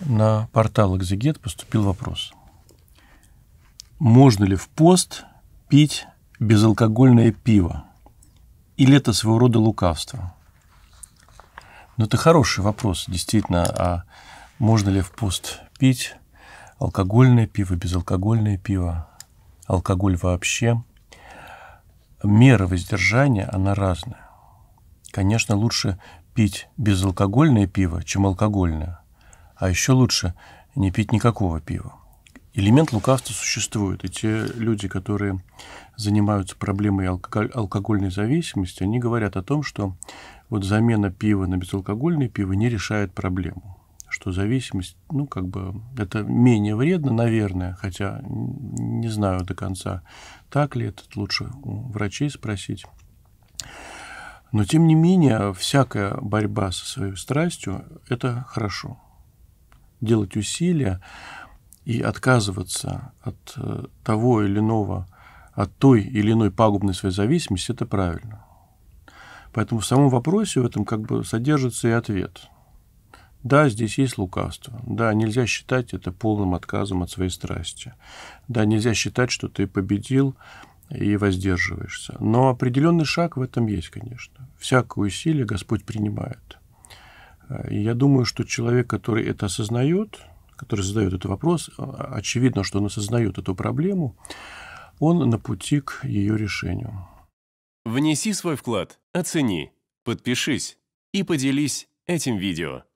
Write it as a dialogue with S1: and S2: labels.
S1: на портал «Экзегет» поступил вопрос. Можно ли в пост пить безалкогольное пиво? Или это своего рода лукавство? Ну, это хороший вопрос, действительно. А можно ли в пост пить алкогольное пиво, безалкогольное пиво, алкоголь вообще? Мера воздержания, она разная. Конечно, лучше пить безалкогольное пиво, чем алкогольное. А еще лучше не пить никакого пива. Элемент лукавства существует. И те люди, которые занимаются проблемой алкоголь, алкогольной зависимости, они говорят о том, что вот замена пива на безалкогольное пиво не решает проблему что зависимость, ну, как бы, это менее вредно, наверное, хотя не знаю до конца, так ли это, лучше у врачей спросить. Но, тем не менее, всякая борьба со своей страстью – это хорошо делать усилия и отказываться от э, того или иного, от той или иной пагубной своей зависимости, это правильно. Поэтому в самом вопросе в этом как бы содержится и ответ. Да, здесь есть лукавство. Да, нельзя считать это полным отказом от своей страсти. Да, нельзя считать, что ты победил и воздерживаешься. Но определенный шаг в этом есть, конечно. Всякое усилие Господь принимает. И я думаю, что человек, который это осознает, который задает этот вопрос, а, очевидно, что он осознает эту проблему, он на пути к ее решению. Внеси свой вклад, оцени, подпишись и поделись этим видео.